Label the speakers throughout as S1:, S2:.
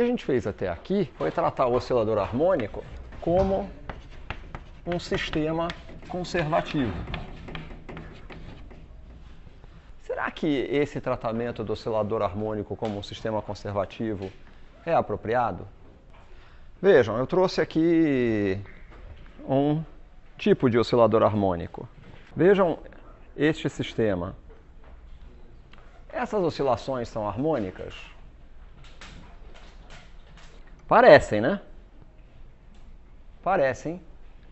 S1: que a gente fez até aqui foi tratar o oscilador harmônico como um sistema conservativo. Será que esse tratamento do oscilador harmônico como um sistema conservativo é apropriado? Vejam, eu trouxe aqui um tipo de oscilador harmônico. Vejam este sistema. Essas oscilações são harmônicas? Parecem, né? Parecem.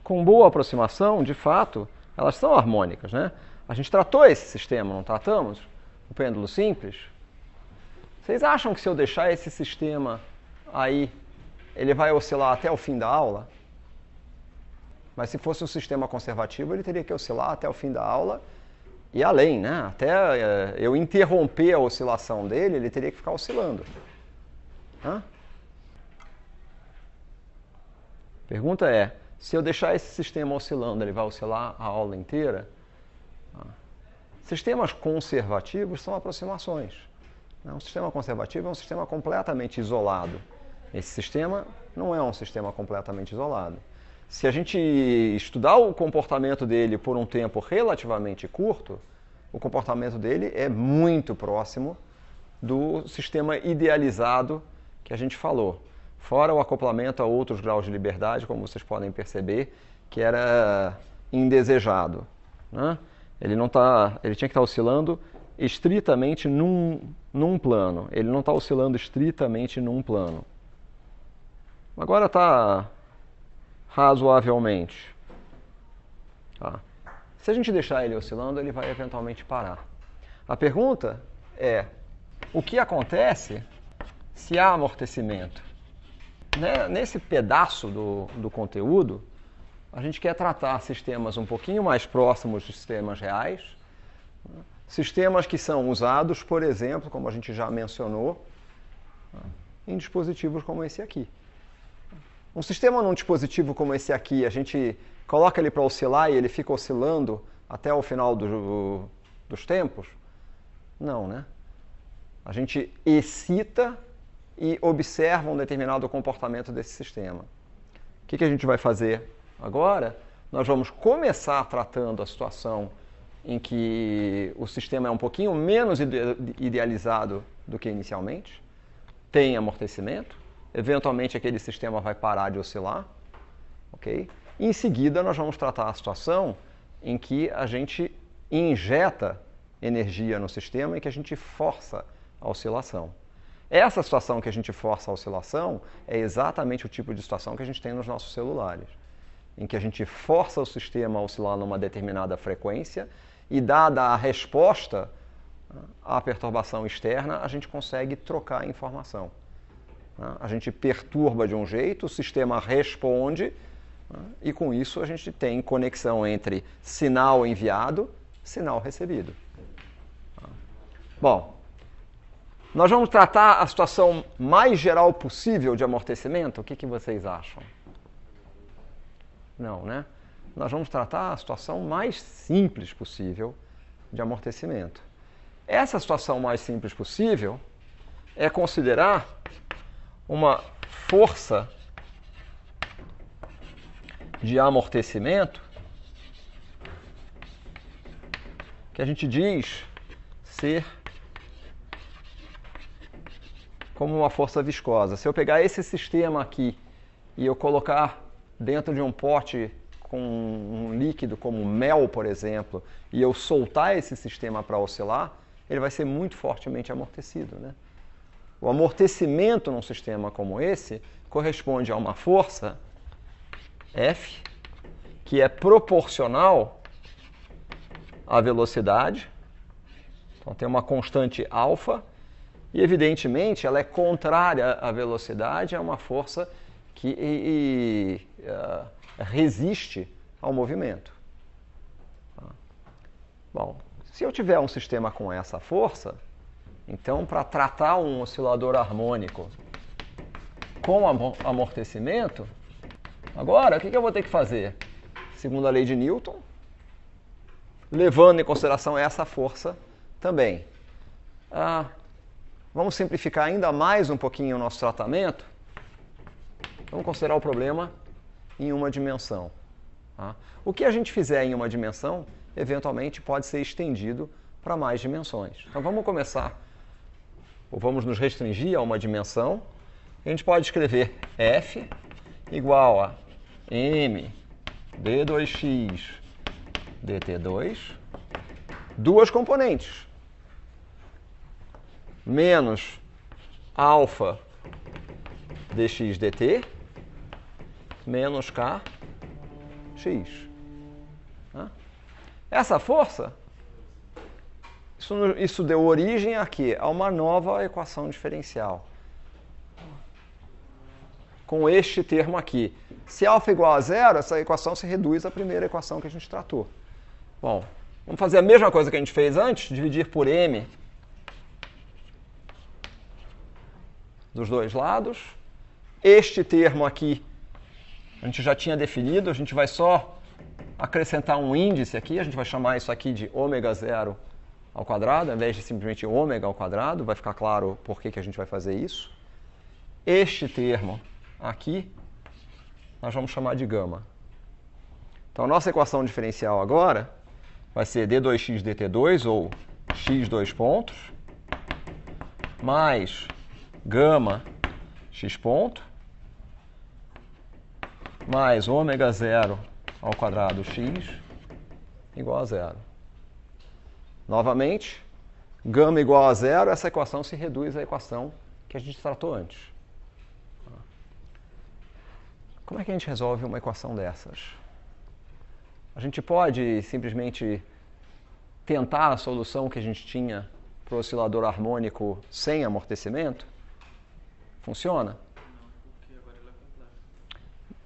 S1: Com boa aproximação, de fato, elas são harmônicas, né? A gente tratou esse sistema, não tratamos? O pêndulo simples? Vocês acham que se eu deixar esse sistema aí, ele vai oscilar até o fim da aula? Mas se fosse um sistema conservativo, ele teria que oscilar até o fim da aula e além, né? Até eh, eu interromper a oscilação dele, ele teria que ficar oscilando. Hã? Pergunta é: se eu deixar esse sistema oscilando, ele vai oscilar a aula inteira? Ah. Sistemas conservativos são aproximações. Né? Um sistema conservativo é um sistema completamente isolado. Esse sistema não é um sistema completamente isolado. Se a gente estudar o comportamento dele por um tempo relativamente curto, o comportamento dele é muito próximo do sistema idealizado que a gente falou. Fora o acoplamento a outros graus de liberdade, como vocês podem perceber, que era indesejado. Né? Ele, não tá, ele tinha que estar tá oscilando estritamente num, num plano. Ele não está oscilando estritamente num plano. Agora está razoavelmente. Tá. Se a gente deixar ele oscilando, ele vai eventualmente parar. A pergunta é: o que acontece se há amortecimento? né, nesse pedaço do, do conteúdo, a gente quer tratar sistemas um pouquinho mais próximos de sistemas reais, sistemas que são usados, por exemplo, como a gente já mencionou, em dispositivos como esse aqui. Um sistema num dispositivo como esse aqui, a gente coloca ele para oscilar e ele fica oscilando até o final do, dos tempos? Não, né? A gente excita e observa um determinado comportamento desse sistema. O que, que a gente vai fazer agora? Nós vamos começar tratando a situação em que o sistema é um pouquinho menos idealizado do que inicialmente, tem amortecimento, eventualmente aquele sistema vai parar de oscilar, ok? E em seguida nós vamos tratar a situação em que a gente injeta energia no sistema e que a gente força a oscilação. Essa situação que a gente força a oscilação é exatamente o tipo de situação que a gente tem nos nossos celulares, em que a gente força o sistema a oscilar numa determinada frequência e, dada a resposta à perturbação externa, a gente consegue trocar a informação. A gente perturba de um jeito, o sistema responde e, com isso, a gente tem conexão entre sinal enviado sinal recebido. Bom, nós vamos tratar a situação mais geral possível de amortecimento? O que, que vocês acham? Não, né? Nós vamos tratar a situação mais simples possível de amortecimento. Essa situação mais simples possível é considerar uma força de amortecimento que a gente diz ser como uma força viscosa. Se eu pegar esse sistema aqui e eu colocar dentro de um pote com um líquido como mel, por exemplo, e eu soltar esse sistema para oscilar, ele vai ser muito fortemente amortecido. Né? O amortecimento num sistema como esse corresponde a uma força F que é proporcional à velocidade. Então tem uma constante alfa e evidentemente ela é contrária à velocidade, é uma força que e, e, uh, resiste ao movimento. Tá? Bom, se eu tiver um sistema com essa força, então para tratar um oscilador harmônico com amortecimento, agora o que, que eu vou ter que fazer? Segundo a lei de Newton, levando em consideração essa força também. Ah, Vamos simplificar ainda mais um pouquinho o nosso tratamento? Vamos considerar o problema em uma dimensão. Tá? O que a gente fizer em uma dimensão, eventualmente pode ser estendido para mais dimensões. Então vamos começar, ou vamos nos restringir a uma dimensão. A gente pode escrever f igual a m d2x dt2, duas componentes menos alfa dx dt menos k x. Tá? Essa força, isso, isso deu origem a quê? A uma nova equação diferencial. Com este termo aqui. Se alfa é igual a zero, essa equação se reduz à primeira equação que a gente tratou. Bom, vamos fazer a mesma coisa que a gente fez antes, dividir por m dos dois lados. Este termo aqui a gente já tinha definido, a gente vai só acrescentar um índice aqui, a gente vai chamar isso aqui de ômega zero ao quadrado, ao invés de simplesmente ômega ao quadrado, vai ficar claro por que, que a gente vai fazer isso. Este termo aqui, nós vamos chamar de gama. Então, a nossa equação diferencial agora vai ser d2x dt2, ou x dois pontos, mais gama x ponto mais ômega zero ao quadrado x igual a zero. Novamente, gama igual a zero, essa equação se reduz à equação que a gente tratou antes. Como é que a gente resolve uma equação dessas? A gente pode simplesmente tentar a solução que a gente tinha para o oscilador harmônico sem amortecimento? Funciona?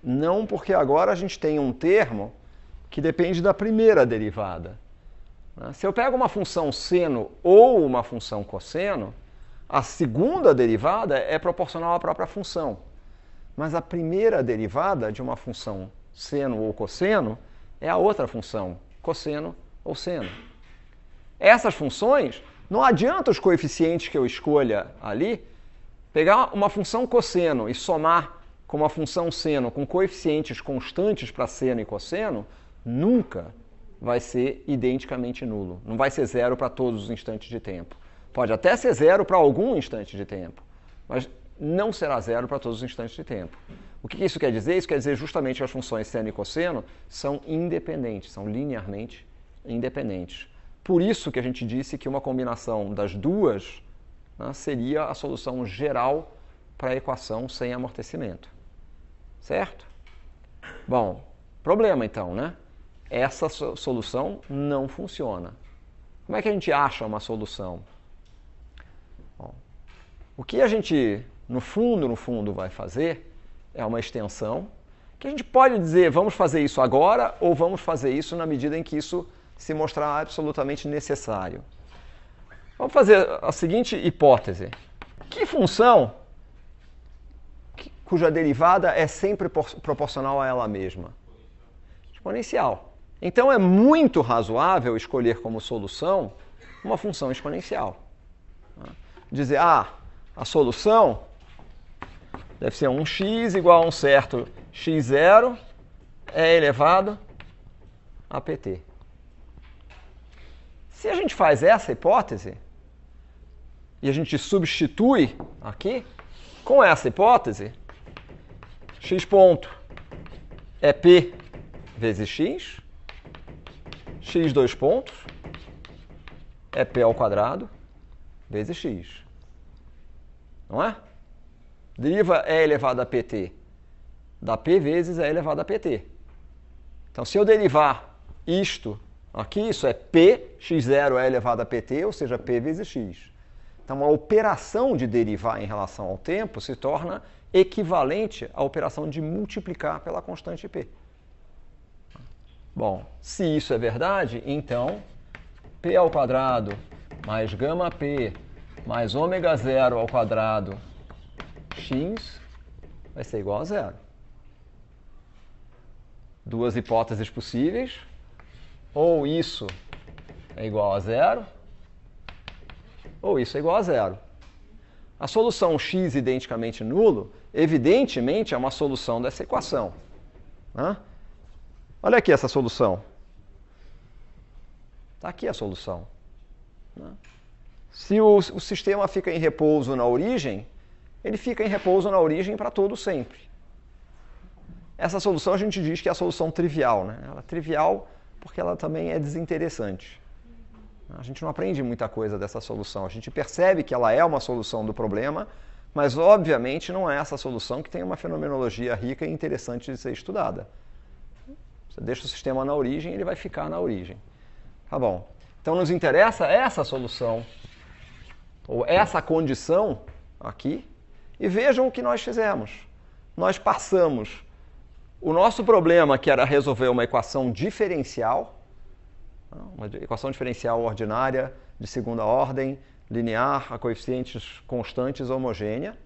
S1: Não, porque agora a gente tem um termo que depende da primeira derivada. Né? Se eu pego uma função seno ou uma função cosseno, a segunda derivada é proporcional à própria função. Mas a primeira derivada de uma função seno ou cosseno é a outra função, cosseno ou seno. Essas funções, não adianta os coeficientes que eu escolha ali, Pegar uma função cosseno e somar com uma função seno com coeficientes constantes para seno e cosseno, nunca vai ser identicamente nulo. Não vai ser zero para todos os instantes de tempo. Pode até ser zero para algum instante de tempo, mas não será zero para todos os instantes de tempo. O que isso quer dizer? Isso quer dizer justamente que as funções seno e cosseno são independentes, são linearmente independentes. Por isso que a gente disse que uma combinação das duas né, seria a solução geral para a equação sem amortecimento. Certo? Bom, problema então, né? Essa solução não funciona. Como é que a gente acha uma solução? Bom, o que a gente, no fundo, no fundo, vai fazer é uma extensão que a gente pode dizer vamos fazer isso agora ou vamos fazer isso na medida em que isso se mostrar absolutamente necessário. Vamos fazer a seguinte hipótese. Que função cuja derivada é sempre proporcional a ela mesma? Exponencial. Então é muito razoável escolher como solução uma função exponencial. Dizer, ah, a solução deve ser um x igual a um certo x0 é elevado a pt. Se a gente faz essa hipótese e a gente substitui aqui com essa hipótese, x ponto é p vezes x, x dois pontos é p ao quadrado vezes x. Não é? Deriva e elevado a pt da p vezes e elevado a pt. Então, se eu derivar isto Aqui isso é P, x0 é elevado a pt, ou seja, P vezes x. Então a operação de derivar em relação ao tempo se torna equivalente à operação de multiplicar pela constante P. Bom, se isso é verdade, então P ao quadrado mais gama P mais ômega zero ao quadrado x vai ser igual a zero. Duas hipóteses possíveis ou isso é igual a zero, ou isso é igual a zero. A solução x identicamente nulo, evidentemente, é uma solução dessa equação. Né? Olha aqui essa solução. Está aqui a solução. Né? Se o, o sistema fica em repouso na origem, ele fica em repouso na origem para todo sempre. Essa solução a gente diz que é a solução trivial. Né? Ela é trivial porque ela também é desinteressante. A gente não aprende muita coisa dessa solução. A gente percebe que ela é uma solução do problema, mas obviamente não é essa solução que tem uma fenomenologia rica e interessante de ser estudada. Você deixa o sistema na origem, ele vai ficar na origem. Tá bom. Então nos interessa essa solução, ou essa condição aqui, e vejam o que nós fizemos. Nós passamos o nosso problema, que era resolver uma equação diferencial, uma equação diferencial ordinária, de segunda ordem, linear, a coeficientes constantes, homogênea,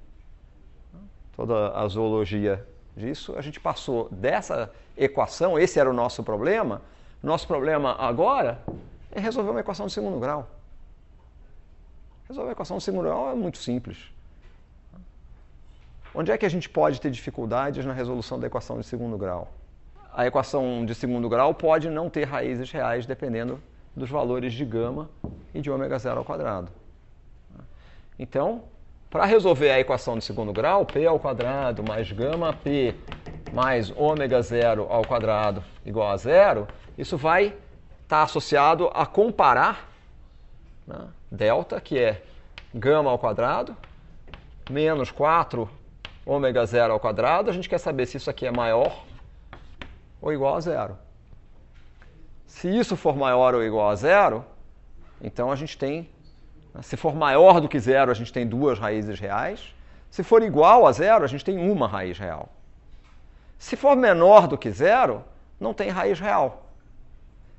S1: toda a zoologia disso, a gente passou dessa equação, esse era o nosso problema, nosso problema agora é resolver uma equação de segundo grau. Resolver uma equação de segundo grau é muito simples. Onde é que a gente pode ter dificuldades na resolução da equação de segundo grau? A equação de segundo grau pode não ter raízes reais dependendo dos valores de gama e de ômega zero ao quadrado. Então, para resolver a equação de segundo grau, p ao quadrado mais gama p mais ômega zero ao quadrado igual a zero, isso vai estar tá associado a comparar né, delta, que é gama ao quadrado, menos 4 ômega zero ao quadrado, a gente quer saber se isso aqui é maior ou igual a zero. Se isso for maior ou igual a zero, então a gente tem, né, se for maior do que zero, a gente tem duas raízes reais. Se for igual a zero, a gente tem uma raiz real. Se for menor do que zero, não tem raiz real.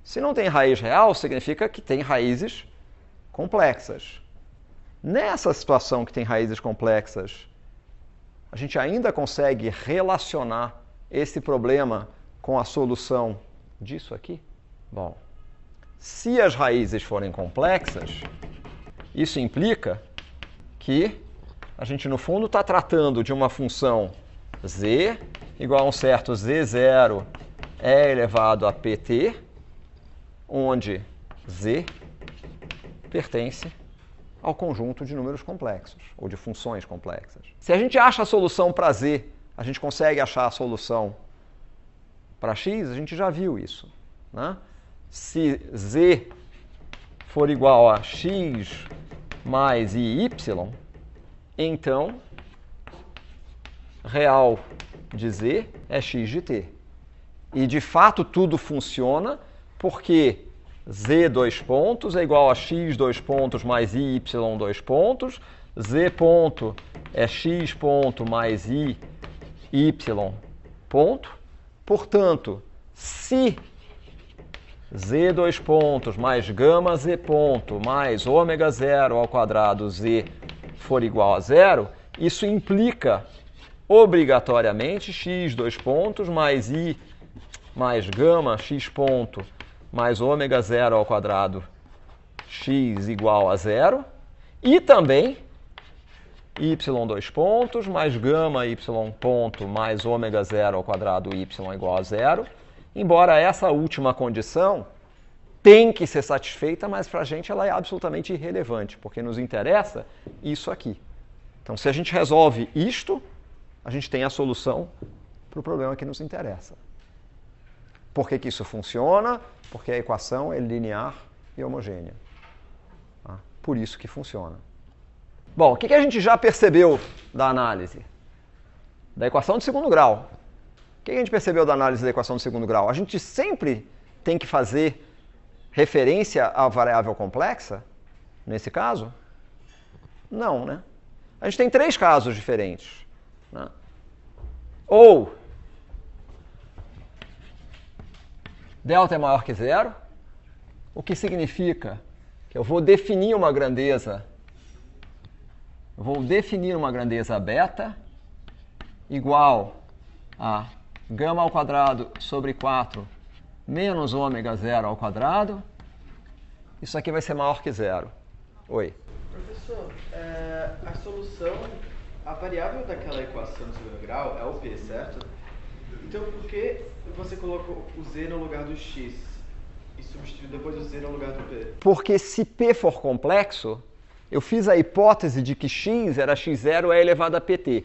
S1: Se não tem raiz real, significa que tem raízes complexas. Nessa situação que tem raízes complexas a gente ainda consegue relacionar esse problema com a solução disso aqui? Bom, se as raízes forem complexas, isso implica que a gente, no fundo, está tratando de uma função z igual a um certo z0 é elevado a pt, onde z pertence ao conjunto de números complexos ou de funções complexas. Se a gente acha a solução para z, a gente consegue achar a solução para x, a gente já viu isso. Né? Se z for igual a x mais y, então real de z é x de t. E de fato tudo funciona porque z dois pontos é igual a x dois pontos mais y dois pontos, z ponto é x ponto mais i y ponto. Portanto, se z dois pontos mais gama z ponto mais ômega zero ao quadrado z for igual a zero, isso implica obrigatoriamente x dois pontos mais i mais gama x ponto mais ômega zero ao quadrado x igual a zero. E também y dois pontos mais gama y ponto mais ômega zero ao quadrado y igual a zero. Embora essa última condição tem que ser satisfeita, mas para a gente ela é absolutamente irrelevante, porque nos interessa isso aqui. Então, se a gente resolve isto, a gente tem a solução para o problema que nos interessa. Por que, que isso funciona? Porque a equação é linear e homogênea. Tá? Por isso que funciona. Bom, o que, que a gente já percebeu da análise? Da equação de segundo grau. O que, que a gente percebeu da análise da equação de segundo grau? A gente sempre tem que fazer referência à variável complexa, nesse caso? Não, né? A gente tem três casos diferentes. Né? Ou delta é maior que zero, o que significa que eu vou definir uma grandeza, vou definir uma grandeza beta igual a gama ao quadrado sobre 4 menos ômega zero ao quadrado. Isso aqui vai ser maior que zero. Oi. Professor, é, a solução, a variável daquela equação de segundo grau é o P, certo? Então, por que você colocou o z no lugar do x e substituiu depois o z no lugar do p? Porque se p for complexo, eu fiz a hipótese de que x era x0 é elevado a pt.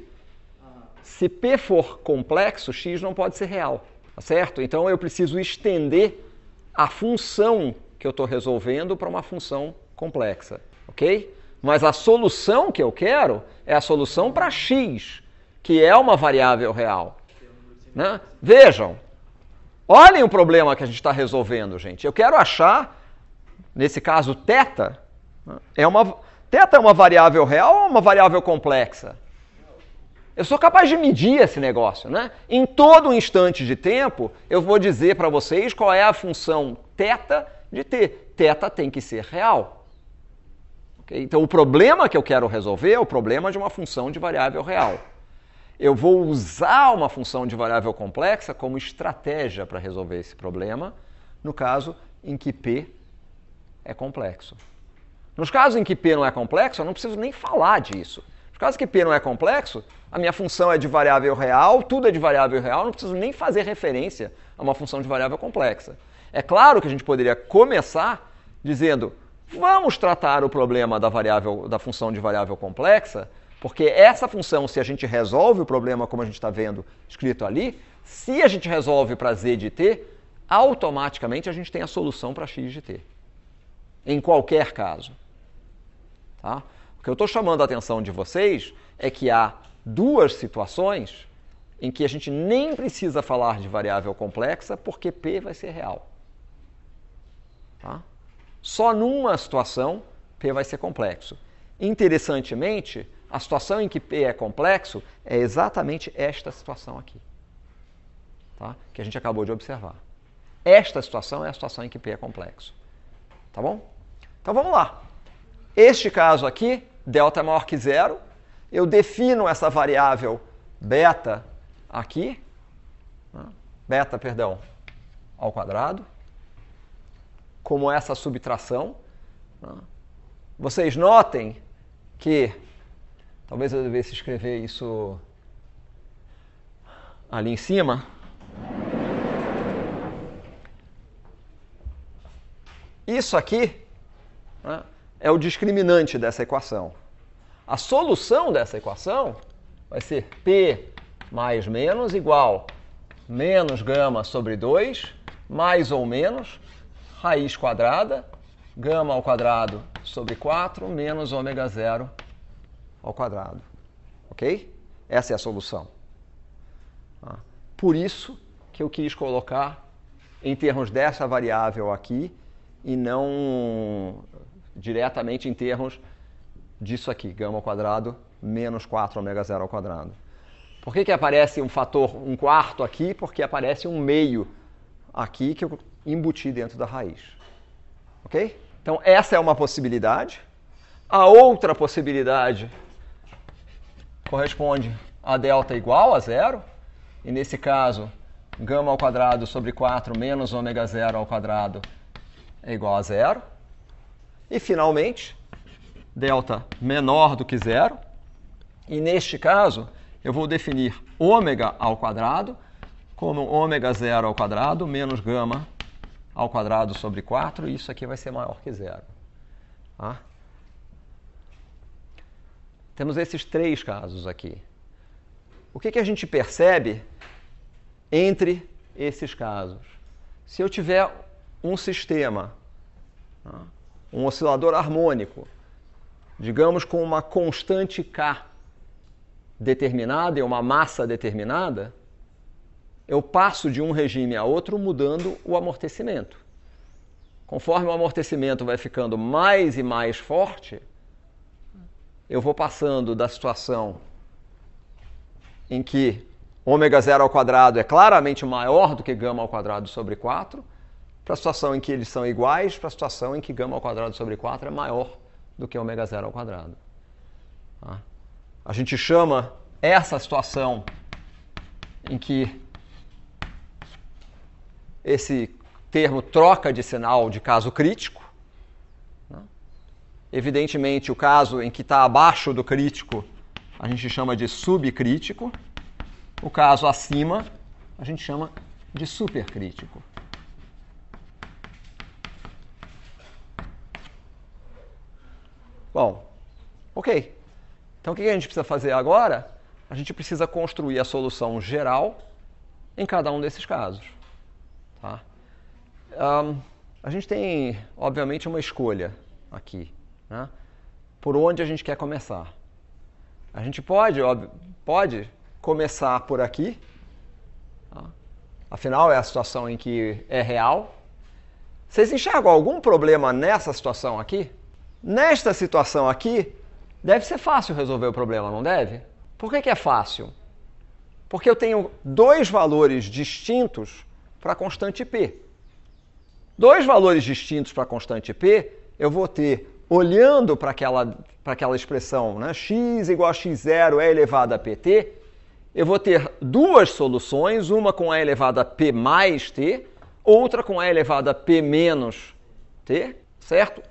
S1: Ah. Se p for complexo, x não pode ser real, tá certo? Então eu preciso estender a função que eu estou resolvendo para uma função complexa, ok? Mas a solução que eu quero é a solução para x, que é uma variável real. Né? Vejam, Olhem o problema que a gente está resolvendo, gente. Eu quero achar, nesse caso, teta. É uma, teta é uma variável real ou uma variável complexa? Eu sou capaz de medir esse negócio, né? Em todo instante de tempo, eu vou dizer para vocês qual é a função teta de t. Teta tem que ser real. Okay? Então, o problema que eu quero resolver é o problema de uma função de variável real eu vou usar uma função de variável complexa como estratégia para resolver esse problema, no caso em que P é complexo. Nos casos em que P não é complexo, eu não preciso nem falar disso. Nos casos que P não é complexo, a minha função é de variável real, tudo é de variável real, não preciso nem fazer referência a uma função de variável complexa. É claro que a gente poderia começar dizendo: vamos tratar o problema da variável da função de variável complexa porque essa função, se a gente resolve o problema como a gente está vendo escrito ali, se a gente resolve para z de t, automaticamente a gente tem a solução para x de t. Em qualquer caso. Tá? O que eu estou chamando a atenção de vocês é que há duas situações em que a gente nem precisa falar de variável complexa porque p vai ser real. Tá? Só numa situação p vai ser complexo. Interessantemente, a situação em que P é complexo é exatamente esta situação aqui, tá? que a gente acabou de observar. Esta situação é a situação em que P é complexo. Tá bom? Então vamos lá. Este caso aqui, delta é maior que zero, eu defino essa variável beta aqui, né? beta, perdão, ao quadrado, como essa subtração. Né? Vocês notem que Talvez eu devesse escrever isso ali em cima. Isso aqui né, é o discriminante dessa equação. A solução dessa equação vai ser P mais menos igual menos gama sobre 2 mais ou menos raiz quadrada gama ao quadrado sobre 4 menos ômega zero ao quadrado. Ok? Essa é a solução. Ah, por isso que eu quis colocar em termos dessa variável aqui e não diretamente em termos disso aqui, gama ao quadrado menos 4 ômega zero ao quadrado. Por que, que aparece um fator, um quarto aqui? Porque aparece um meio aqui que eu embuti dentro da raiz. Ok? Então essa é uma possibilidade. A outra possibilidade corresponde a delta igual a zero, e nesse caso, gama ao quadrado sobre 4 menos ômega zero ao quadrado é igual a zero. E, finalmente, delta menor do que zero, e neste caso, eu vou definir ômega ao quadrado como ômega zero ao quadrado menos gama ao quadrado sobre 4, e isso aqui vai ser maior que zero. Tá? Temos esses três casos aqui. O que, que a gente percebe entre esses casos? Se eu tiver um sistema, tá? um oscilador harmônico, digamos com uma constante K determinada e uma massa determinada, eu passo de um regime a outro mudando o amortecimento. Conforme o amortecimento vai ficando mais e mais forte, eu vou passando da situação em que ômega zero ao quadrado é claramente maior do que gama ao quadrado sobre 4, para a situação em que eles são iguais, para a situação em que gama ao quadrado sobre 4 é maior do que ômega zero ao quadrado. Tá? A gente chama essa situação em que esse termo troca de sinal de caso crítico, Evidentemente, o caso em que está abaixo do crítico, a gente chama de subcrítico. O caso acima, a gente chama de supercrítico. Bom, ok. Então o que a gente precisa fazer agora? A gente precisa construir a solução geral em cada um desses casos. Tá? Um, a gente tem, obviamente, uma escolha aqui. Né? Por onde a gente quer começar? A gente pode, óbvio, pode começar por aqui, tá? afinal é a situação em que é real. Vocês enxergam algum problema nessa situação aqui? Nesta situação aqui, deve ser fácil resolver o problema, não deve? Por que, que é fácil? Porque eu tenho dois valores distintos para a constante P. Dois valores distintos para a constante P, eu vou ter olhando para aquela, aquela expressão, né? x igual a x0 é elevado a pt, eu vou ter duas soluções, uma com a elevada a p mais t, outra com a elevada a p menos t, certo?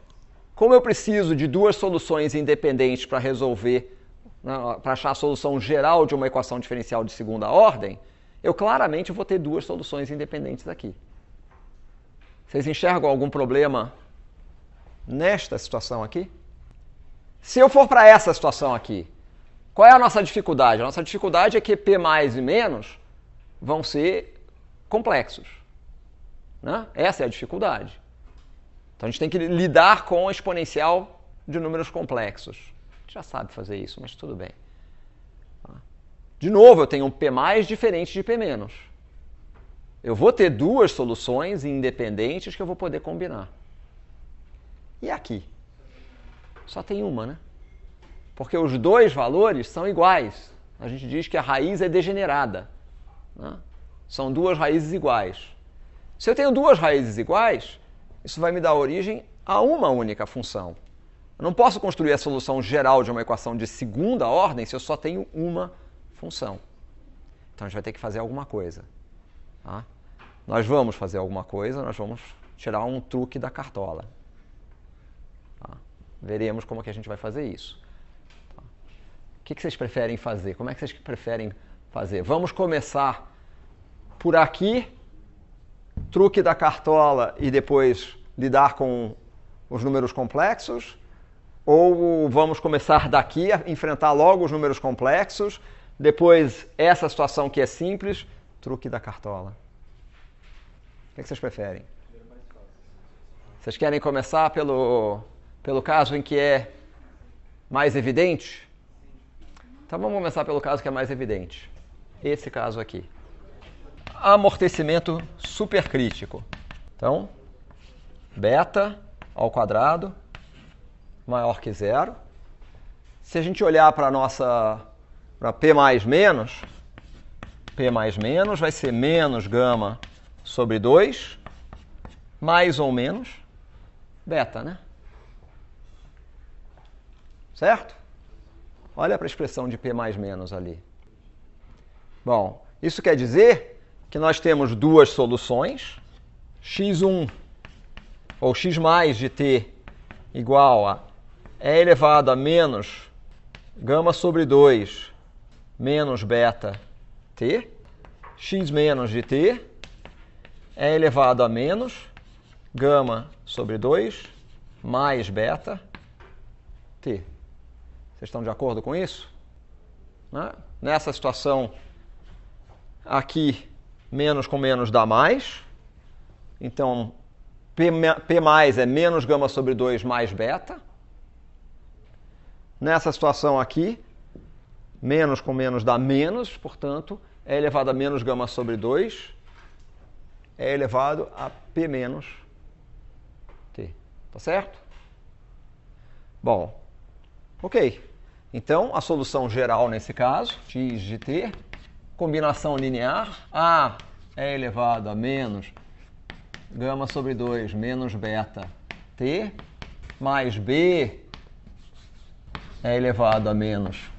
S1: Como eu preciso de duas soluções independentes para resolver, né, para achar a solução geral de uma equação diferencial de segunda ordem, eu claramente vou ter duas soluções independentes aqui. Vocês enxergam algum problema nesta situação aqui? Se eu for para essa situação aqui, qual é a nossa dificuldade? A nossa dificuldade é que P mais e menos vão ser complexos. Né? Essa é a dificuldade. Então a gente tem que lidar com a exponencial de números complexos. A gente já sabe fazer isso, mas tudo bem. De novo, eu tenho um P mais diferente de P menos. Eu vou ter duas soluções independentes que eu vou poder combinar. E aqui? Só tem uma, né? Porque os dois valores são iguais. A gente diz que a raiz é degenerada. Né? São duas raízes iguais. Se eu tenho duas raízes iguais, isso vai me dar origem a uma única função. Eu não posso construir a solução geral de uma equação de segunda ordem se eu só tenho uma função. Então a gente vai ter que fazer alguma coisa. Tá? Nós vamos fazer alguma coisa, nós vamos tirar um truque da cartola. Veremos como é que a gente vai fazer isso. O que, que vocês preferem fazer? Como é que vocês preferem fazer? Vamos começar por aqui, truque da cartola e depois lidar com os números complexos? Ou vamos começar daqui, a enfrentar logo os números complexos, depois essa situação que é simples, truque da cartola? O que, que vocês preferem? Vocês querem começar pelo pelo caso em que é mais evidente? Então vamos começar pelo caso que é mais evidente. Esse caso aqui. Amortecimento supercrítico. Então, beta ao quadrado maior que zero. Se a gente olhar para a nossa para P mais menos, P mais menos vai ser menos gama sobre 2, mais ou menos beta, né? Certo? Olha para a expressão de P mais menos ali. Bom, isso quer dizer que nós temos duas soluções, x1 ou x mais de t igual a e elevado a menos gama sobre 2 menos beta t, x menos de t é elevado a menos gama sobre 2 mais beta t. Vocês estão de acordo com isso? Né? Nessa situação, aqui, menos com menos dá mais. Então, P, P mais é menos gama sobre 2 mais beta. Nessa situação aqui, menos com menos dá menos, portanto, é elevado a menos gama sobre 2 é elevado a P menos T. Tá certo? Bom, ok. Então, a solução geral nesse caso, x de t, combinação linear, a é elevado a menos gama sobre 2 menos beta t, mais b é elevado a menos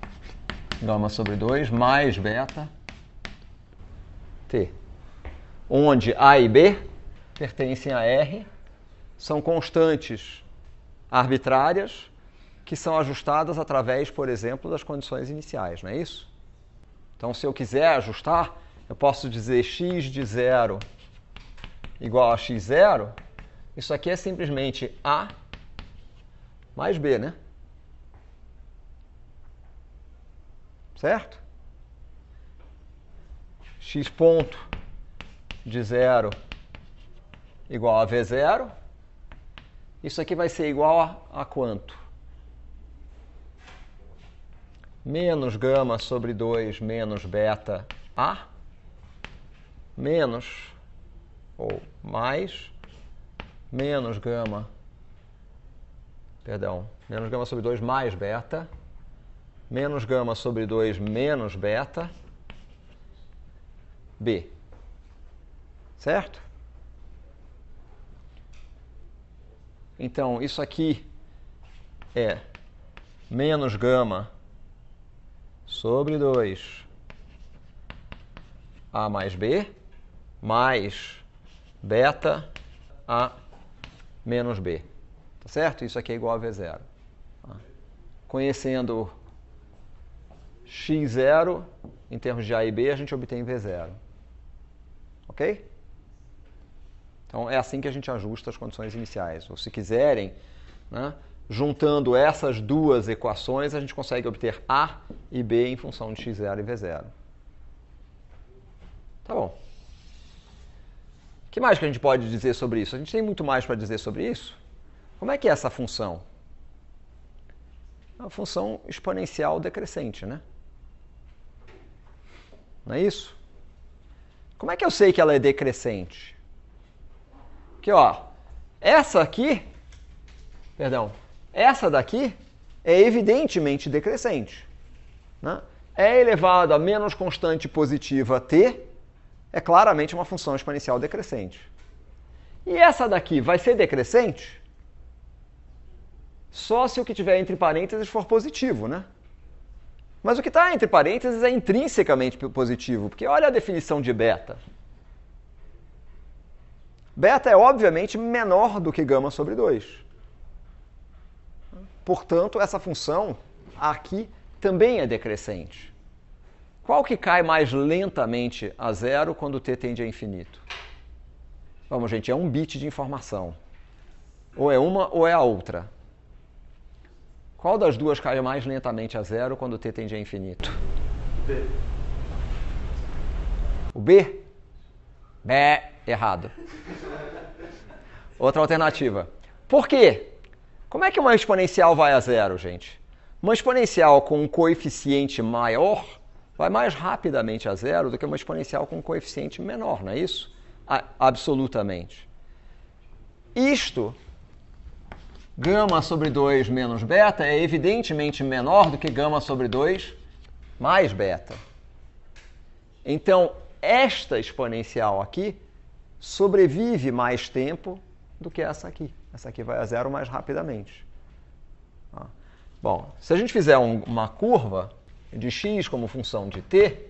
S1: gama sobre 2 mais beta t, onde a e b pertencem a r, são constantes arbitrárias que são ajustadas através, por exemplo, das condições iniciais, não é isso? Então, se eu quiser ajustar, eu posso dizer x de zero igual a x0, isso aqui é simplesmente A mais B, né? Certo? x ponto de zero igual a V0. Isso aqui vai ser igual a, a quanto? menos gama sobre 2 menos beta A menos ou mais menos gama perdão, menos gama sobre 2 mais beta menos gama sobre 2 menos beta B. Certo? Então, isso aqui é menos gama sobre 2. A mais B mais beta A menos B. Tá certo? Isso aqui é igual a V0. Tá? Conhecendo x0 em termos de A e B, a gente obtém V0. Ok? Então é assim que a gente ajusta as condições iniciais. Ou se quiserem, né, juntando essas duas equações, a gente consegue obter A e B em função de x0 e v0. Tá bom. O que mais que a gente pode dizer sobre isso? A gente tem muito mais para dizer sobre isso. Como é que é essa função? É uma função exponencial decrescente, né? Não é isso? Como é que eu sei que ela é decrescente? Que ó, essa aqui, perdão, essa daqui é evidentemente decrescente. Né? E é elevado a menos constante positiva t é claramente uma função exponencial decrescente. E essa daqui vai ser decrescente? Só se o que tiver entre parênteses for positivo, né? Mas o que está entre parênteses é intrinsecamente positivo, porque olha a definição de beta. Beta é obviamente menor do que gama sobre 2. Portanto, essa função aqui também é decrescente. Qual que cai mais lentamente a zero quando t tende a infinito? Vamos, gente, é um bit de informação. Ou é uma ou é a outra. Qual das duas cai mais lentamente a zero quando t tende a infinito? B. O B? B. Errado. Outra alternativa. Por quê? Como é que uma exponencial vai a zero, gente? Uma exponencial com um coeficiente maior vai mais rapidamente a zero do que uma exponencial com um coeficiente menor, não é isso? A absolutamente. Isto, gama sobre 2 menos beta, é evidentemente menor do que gama sobre 2 mais beta. Então, esta exponencial aqui sobrevive mais tempo do que essa aqui. Essa aqui vai a zero mais rapidamente. Bom, se a gente fizer um, uma curva de x como função de t,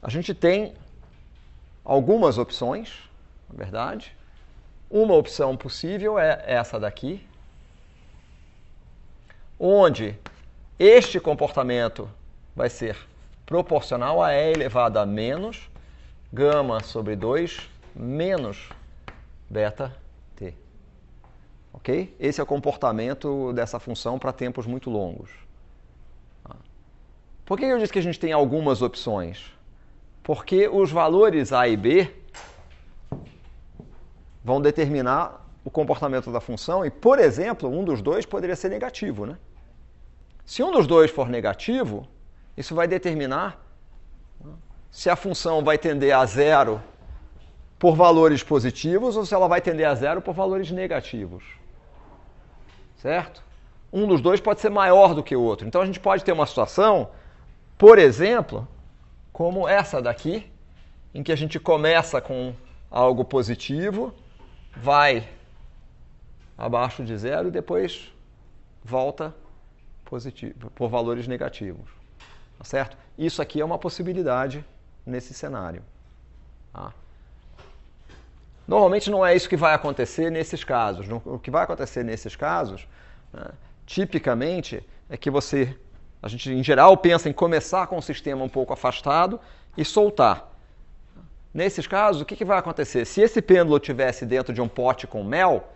S1: a gente tem algumas opções, na verdade. Uma opção possível é essa daqui, onde este comportamento vai ser proporcional a e elevado a menos gama sobre 2 menos beta t. Ok? Esse é o comportamento dessa função para tempos muito longos. Ah. Por que eu disse que a gente tem algumas opções? Porque os valores a e b vão determinar o comportamento da função e, por exemplo, um dos dois poderia ser negativo, né? Se um dos dois for negativo, isso vai determinar ah, se a função vai tender a zero por valores positivos ou se ela vai tender a zero por valores negativos. Certo? Um dos dois pode ser maior do que o outro. Então a gente pode ter uma situação, por exemplo, como essa daqui, em que a gente começa com algo positivo, vai abaixo de zero e depois volta positivo, por valores negativos. Tá certo? Isso aqui é uma possibilidade nesse cenário. Tá? Normalmente não é isso que vai acontecer nesses casos. O que vai acontecer nesses casos, né, tipicamente, é que você, a gente em geral pensa em começar com o sistema um pouco afastado e soltar. Nesses casos, o que, que vai acontecer? Se esse pêndulo tivesse dentro de um pote com mel,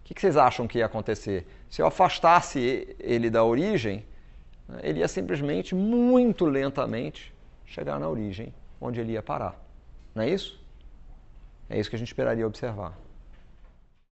S1: o que, que vocês acham que ia acontecer? Se eu afastasse ele da origem, né, ele ia simplesmente, muito lentamente, chegar na origem, onde ele ia parar. Não é isso? É isso que a gente esperaria observar.